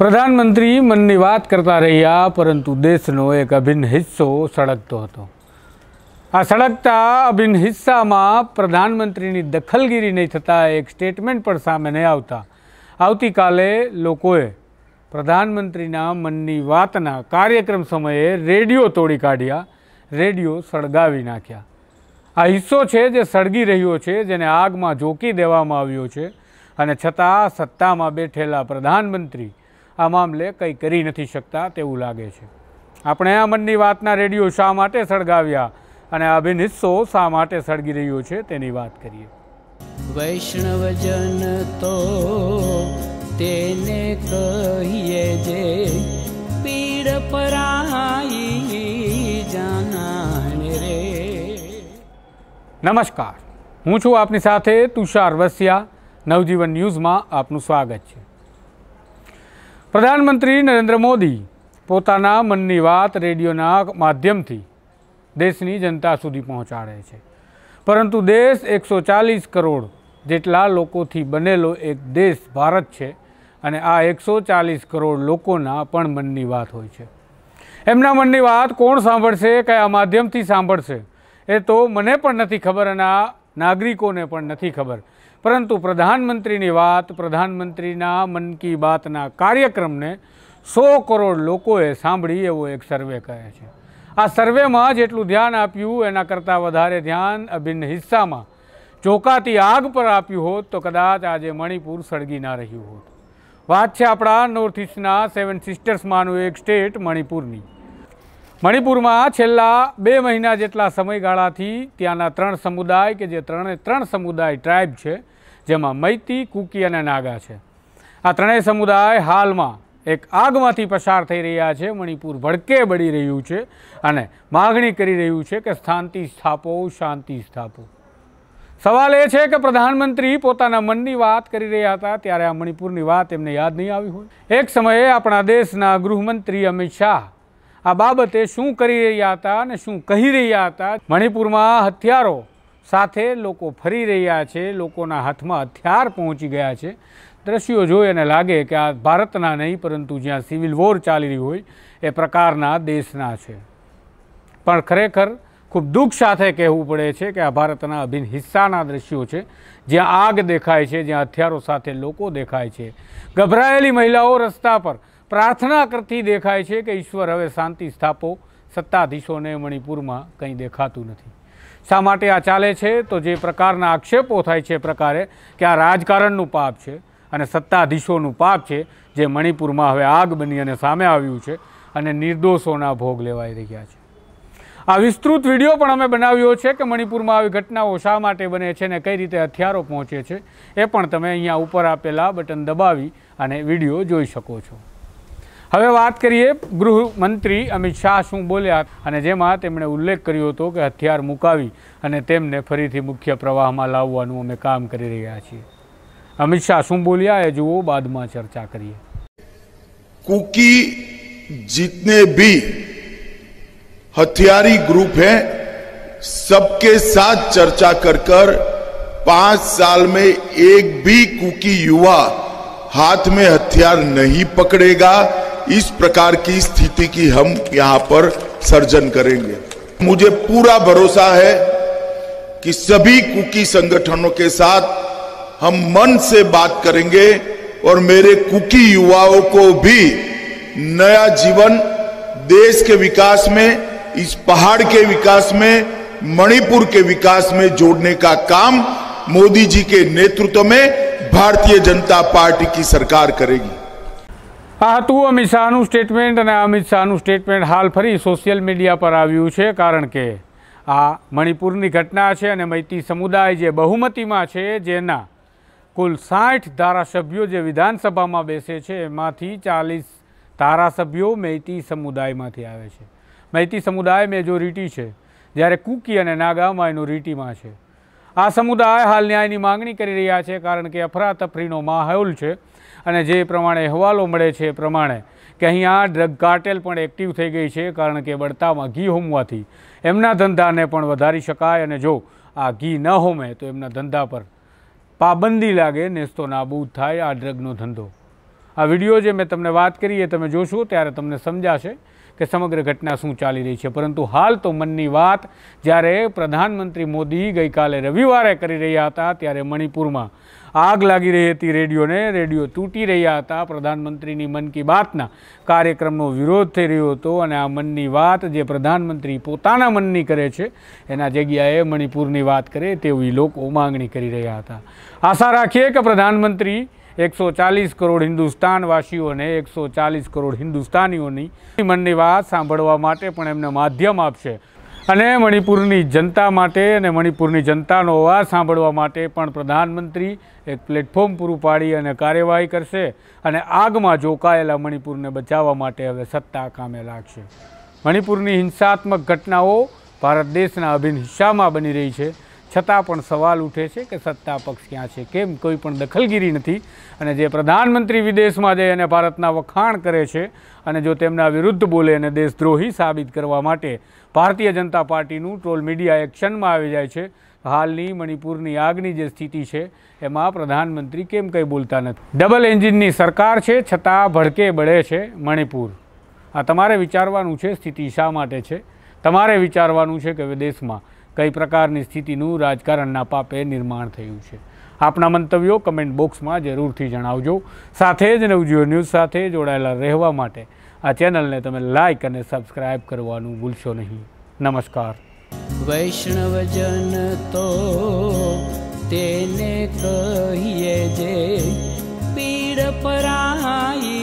પ્રધાનમંત્રી મનની વાત કરતા રહ્યા પરંતુ દેશનો એક અભિન્ન હિસ્સો સળગતો હતો આ સળગતા અભિન્ન હિસ્સામાં પ્રધાનમંત્રીની દખલગીરી નહીં થતાં એક સ્ટેટમેન્ટ પણ સામે નહીં આવતા આવતીકાલે લોકોએ પ્રધાનમંત્રીના મનની વાતના કાર્યક્રમ સમયે રેડિયો તોડી કાઢ્યા રેડિયો સળગાવી નાખ્યા આ હિસ્સો છે જે સળગી રહ્યો છે જેને આગમાં ઝોંકી દેવામાં આવ્યો છે અને છતાં સત્તામાં બેઠેલા પ્રધાનમંત્રી આ મામલે કંઈ કરી નથી શકતા તેવું લાગે છે આપણે આ મનની વાતના રેડિયો શા માટે સળગાવ્યા અને અભિન હિસ્સો શા માટે સળગી રહ્યો છે તેની વાત કરીએ વૈષ્ણવજન તો તેને કહીએ જે પીડ પરાઈ જાનાને રે નમસ્કાર હું છું આપની સાથે તુષાર વસિયા નવજીવન ન્યૂઝમાં આપનું સ્વાગત છે પ્રધાનમંત્રી નરેન્દ્ર મોદી પોતાના મનની વાત રેડિયોના માધ્યમથી દેશની જનતા સુધી પહોંચાડે છે પરંતુ દેશ એકસો ચાલીસ કરોડ જેટલા લોકોથી બનેલો એક દેશ ભારત છે અને આ એકસો ચાલીસ કરોડ લોકોના પણ મનની વાત હોય છે એમના મનની વાત કોણ સાંભળશે કયા માધ્યમથી સાંભળશે એ તો મને પણ નથી ખબર અને આ નાગરિકોને પણ નથી ખબર પરંતુ પ્રધાનમંત્રીની વાત પ્રધાનમંત્રીના મન કી બાતના કાર્યક્રમને સો કરોડ લોકોએ સાંભળી એવો એક સર્વે કહે છે આ સર્વેમાં જેટલું ધ્યાન આપ્યું એના કરતાં વધારે ધ્યાન અભિન્ન હિસ્સામાં ચોકાતી આગ પર આપ્યું હોત તો કદાચ આજે મણિપુર સળગી ના રહ્યું હોત વાત છે આપણા નોર્થ ઇસ્ટના સેવન સિસ્ટર્સમાંનું એક સ્ટેટ મણિપુરની મણિપુરમાં છેલ્લા બે મહિના જેટલા સમયગાળાથી ત્યાંના ત્રણ સમુદાય કે જે ત્રણે ત્રણ સમુદાય ટ્રાઇબ છે જેમાં મૈતી કુકી અને નાગા છે આ ત્રણેય સમુદાય હાલમાં એક આગમાંથી પસાર થઈ રહ્યા છે મણિપુર ભડકે બળી રહ્યું છે અને માગણી કરી રહ્યું છે કે શાંતિ સ્થાપો શાંતિ સ્થાપો સવાલ એ છે કે પ્રધાનમંત્રી પોતાના મનની વાત કરી રહ્યા હતા ત્યારે આ મણિપુરની વાત એમને યાદ નહીં આવી હોય એક સમયે આપણા દેશના ગૃહમંત્રી અમિત શાહ આ બાબતે શું કરી રહ્યા હતા અને શું કહી રહ્યા હતા મણિપુરમાં હથિયારો સાથે લોકો ફરી રહ્યા છે લોકોના હાથમાં હથિયાર પહોંચી ગયા છે દ્રશ્યો જોઈ અને લાગે કે આ ભારતના નહીં પરંતુ જ્યાં સિવિલ વોર ચાલી રહી હોય એ પ્રકારના દેશના છે પણ ખરેખર ખૂબ દુઃખ સાથે કહેવું પડે છે કે આ ભારતના અભિન્ન હિસ્સાના દ્રશ્યો છે જ્યાં આગ દેખાય છે જ્યાં હથિયારો સાથે લોકો દેખાય છે ગભરાયેલી મહિલાઓ રસ્તા પર પ્રાર્થના કરતી દેખાય છે કે ઈશ્વર હવે શાંતિ સ્થાપો સત્તાધીશોને મણિપુરમાં કંઈ દેખાતું નથી શા માટે આ ચાલે છે તો જે પ્રકારના આક્ષેપો થાય છે પ્રકારે કે આ રાજકારણનું પાપ છે અને સત્તાધીશોનું પાપ છે જે મણિપુરમાં હવે આગ બની અને સામે આવ્યું છે અને નિર્દોષોના ભોગ લેવાઈ રહ્યા છે આ વિસ્તૃત વિડીયો પણ અમે બનાવ્યો છે કે મણિપુરમાં આવી ઘટનાઓ શા માટે બને છે ને કઈ રીતે હથિયારો પહોંચે છે એ પણ તમે અહીંયા ઉપર આપેલા બટન દબાવી અને વિડીયો જોઈ શકો છો હવે વાત કરીએ ગૃહમંત્રી અમિત શાહ શું બોલ્યા અને જેમાં તેમણે ઉલ્લેખ કર્યો હતો કે હથિયાર મુકાવી અને તેમને ફરીથી મુખ્ય પ્રવાહમાં લાવવાનું અમે કામ કરી રહ્યા છીએ અમિત શાહ શું બોલ્યા એ જુઓ બાદમાં ચર્ચા કરીએ કુકી જીતને ભી હથિયારી ગ્રુપ है सबके साथ चर्चा कर कर पांच साल में एक भी कुकी युवा हाथ में हथियार नहीं पकड़ेगा इस प्रकार की स्थिति की हम यहाँ पर सर्जन करेंगे मुझे पूरा भरोसा है कि सभी कुकी संगठनों के साथ हम मन से बात करेंगे और मेरे कुकी युवाओं को भी नया जीवन देश के विकास में इस पहाड़ के विकास में मणिपुर के विकास में जोड़ने का काम मोदी जी के नेतृत्व में भारतीय जनता पार्टी की सरकार करेगी આ હતું અમિત શાહનું સ્ટેટમેન્ટ અને અમિત શાહનું સ્ટેટમેન્ટ હાલ ફરી સોશિયલ મીડિયા પર આવ્યું છે કારણ કે આ મણિપુરની ઘટના છે અને મૈતી સમુદાય જે બહુમતીમાં છે જેના કુલ સાઠ ધારાસભ્યો જે વિધાનસભામાં બેસે છે એમાંથી ચાલીસ ધારાસભ્યો મૈતી સમુદાયમાંથી આવે છે મૈતી સમુદાય મેજોરિટી છે જ્યારે કુકી અને નાગામાં એનું રીટીમાં છે આ સમુદાય હાલ ન્યાયની માંગણી કરી રહ્યા છે કારણ કે અફરાતફરીનો માહોલ છે અને જે પ્રમાણે અહેવાલો મળે છે એ પ્રમાણે કે અહીંયા ડ્રગ કાર્ટેલ પણ એક્ટિવ થઈ ગઈ છે કારણ કે બળતામાં ઘી હોમવાથી એમના ધંધાને પણ વધારી શકાય અને જો આ ઘી ન હોમે તો એમના ધંધા પર પાબંદી લાગે નેસ્તો નાબૂદ થાય આ ડ્રગનો ધંધો આ વિડીયો જે મેં તમને વાત કરી એ તમે જોશો ત્યારે તમને સમજાશે કે સમગ્ર ઘટના શું ચાલી રહી છે પરંતુ હાલ તો મનની વાત જ્યારે પ્રધાનમંત્રી મોદી ગઈકાલે રવિવારે કરી રહ્યા હતા ત્યારે મણિપુરમાં આગ લાગી રહી હતી રેડિયોને રેડિયો તૂટી રહ્યા હતા પ્રધાનમંત્રીની મન કી બાતના કાર્યક્રમનો વિરોધ થઈ રહ્યો હતો અને આ મનની વાત જે પ્રધાનમંત્રી પોતાના મનની કરે છે એના જગ્યાએ મણિપુરની વાત કરે તેવી લોકો માંગણી કરી રહ્યા હતા આશા રાખીએ કે પ્રધાનમંત્રી એકસો ચાલીસ કરોડ હિન્દુસ્તાનવાસીઓને એકસો ચાલીસ કરોડ હિન્દુસ્તાનીઓની મનની વાત સાંભળવા માટે પણ એમને માધ્યમ આપશે અને મણિપુરની જનતા માટે અને મણિપુરની જનતાનો અવાજ સાંભળવા માટે પણ પ્રધાનમંત્રી એક પ્લેટફોર્મ પૂરું પાડી અને કાર્યવાહી કરશે અને આગમાં જોકાયેલા મણિપુરને બચાવવા માટે હવે સત્તા કામે લાગશે મણિપુરની હિંસાત્મક ઘટનાઓ ભારત દેશના અભિન્ન હિસ્સામાં બની રહી છે છતાં પણ સવાલ ઉઠે છે કે સત્તા પક્ષ ક્યાં છે કેમ કોઈ પણ દખલગીરી નથી અને જે પ્રધાનમંત્રી વિદેશમાં જઈ અને ભારતના વખાણ કરે છે અને જો તેમના વિરુદ્ધ બોલે અને દેશદ્રોહી સાબિત કરવા માટે ભારતીય જનતા પાર્ટીનું ટ્રોલ મીડિયા એક્શનમાં આવી જાય છે હાલની મણિપુરની આગની જે સ્થિતિ છે એમાં પ્રધાનમંત્રી કેમ કંઈ બોલતા નથી ડબલ એન્જિનની સરકાર છે છતાં ભડકે બળે છે મણિપુર આ તમારે વિચારવાનું છે સ્થિતિ શા માટે છે તમારે વિચારવાનું છે કે વિદેશમાં કઈ પ્રકારની સ્થિતિનું રાજકારણના પાપે નિર્માણ થયું છે આપના મંતવ્યો કમેન્ટ બોક્સમાં જરૂરથી જણાવજો સાથે જ નવજીવન ન્યૂઝ સાથે જોડાયેલા રહેવા માટે આ ચેનલને તમે લાઇક અને સબસ્ક્રાઇબ કરવાનું ભૂલશો નહીં નમસ્કાર વૈષ્ણવજન તો તેને કહીએ જે પીડ પરાઈ